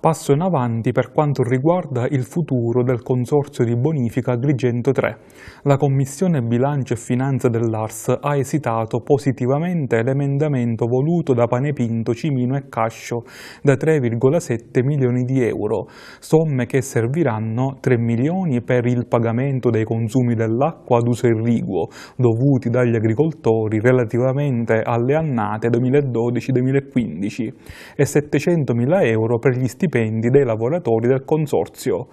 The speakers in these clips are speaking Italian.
passo in avanti per quanto riguarda il futuro del Consorzio di Bonifica Agrigento 3. La Commissione Bilancio e Finanza dell'ARS ha esitato positivamente l'emendamento voluto da Panepinto, Cimino e Cascio da 3,7 milioni di euro, somme che serviranno 3 milioni per il pagamento dei consumi dell'acqua ad uso irriguo dovuti dagli agricoltori relativamente alle annate 2012-2015 e 700 mila euro per gli stipendi stipendi dei lavoratori del consorzio.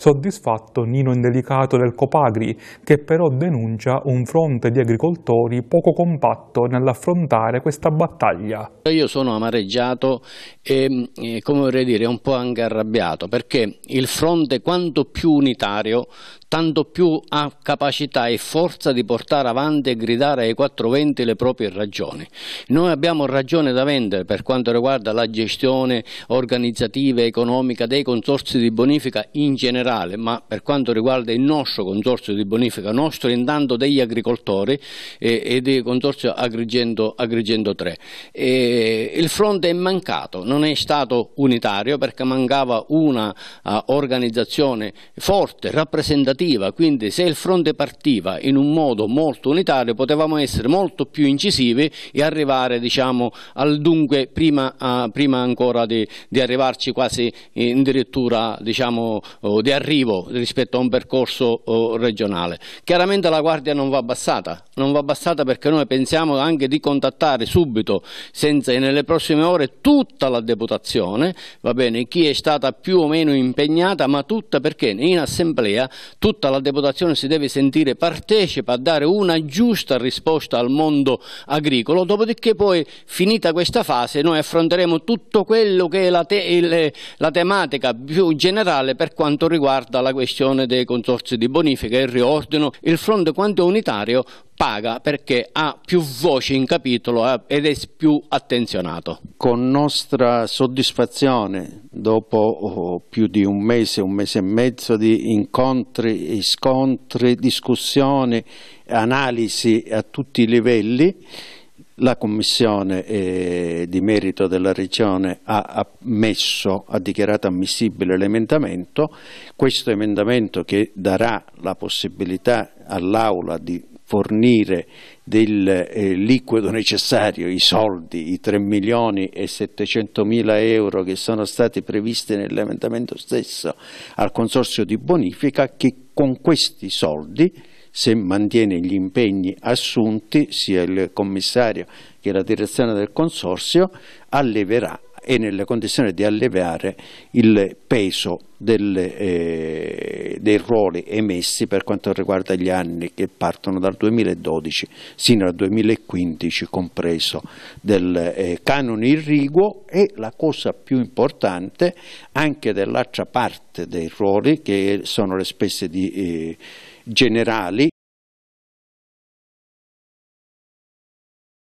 Soddisfatto Nino Indelicato del Copagri, che però denuncia un fronte di agricoltori poco compatto nell'affrontare questa battaglia. Io sono amareggiato e, come vorrei dire, un po' anche arrabbiato, perché il fronte quanto più unitario tanto più ha capacità e forza di portare avanti e gridare ai quattro venti le proprie ragioni. Noi abbiamo ragione da vendere per quanto riguarda la gestione organizzativa e economica dei consorsi di bonifica in generale, ma per quanto riguarda il nostro consorzio di bonifica, nostro intanto degli agricoltori e, e del consorzio Agrigento, Agrigento 3. E il fronte è mancato, non è stato unitario perché mancava una uh, organizzazione forte, rappresentativa alternativa, quindi se il fronte partiva in un modo molto unitario potevamo essere molto più incisivi e arrivare diciamo, al dunque prima, uh, prima ancora di, di, arrivarci quasi addirittura diciamo, uh, di arrivo rispetto a un percorso uh, regionale. Chiaramente la guardia non va abbassata, non va abbassata perché noi pensiamo anche di contattare subito, senza, nelle prossime ore, tutta la deputazione, va bene, chi è stata più o meno impegnata, ma tutta perché in assemblea tutti tutta la deputazione si deve sentire partecipa a dare una giusta risposta al mondo agricolo, dopodiché poi finita questa fase noi affronteremo tutto quello che è la, te il, la tematica più generale per quanto riguarda la questione dei consorzi di bonifica, il riordino, il fronte quanto unitario paga perché ha più voce in capitolo eh, ed è più attenzionato. Con nostra soddisfazione dopo oh, più di un mese, un mese e mezzo di incontri, scontri, discussioni, analisi a tutti i livelli, la Commissione eh, di merito della Regione ha ammesso, ha dichiarato ammissibile l'emendamento, questo emendamento che darà la possibilità all'Aula di fornire del eh, liquido necessario, i soldi, i 3 milioni e 700 mila euro che sono stati previsti nell'emendamento stesso al consorzio di bonifica che con questi soldi se mantiene gli impegni assunti sia il commissario che la direzione del consorzio alleverà è nelle condizioni di alleviare il peso delle, eh, dei ruoli emessi per quanto riguarda gli anni che partono dal 2012 sino al 2015 compreso del eh, canone irriguo e la cosa più importante anche dell'altra parte dei ruoli che sono le spese di, eh, generali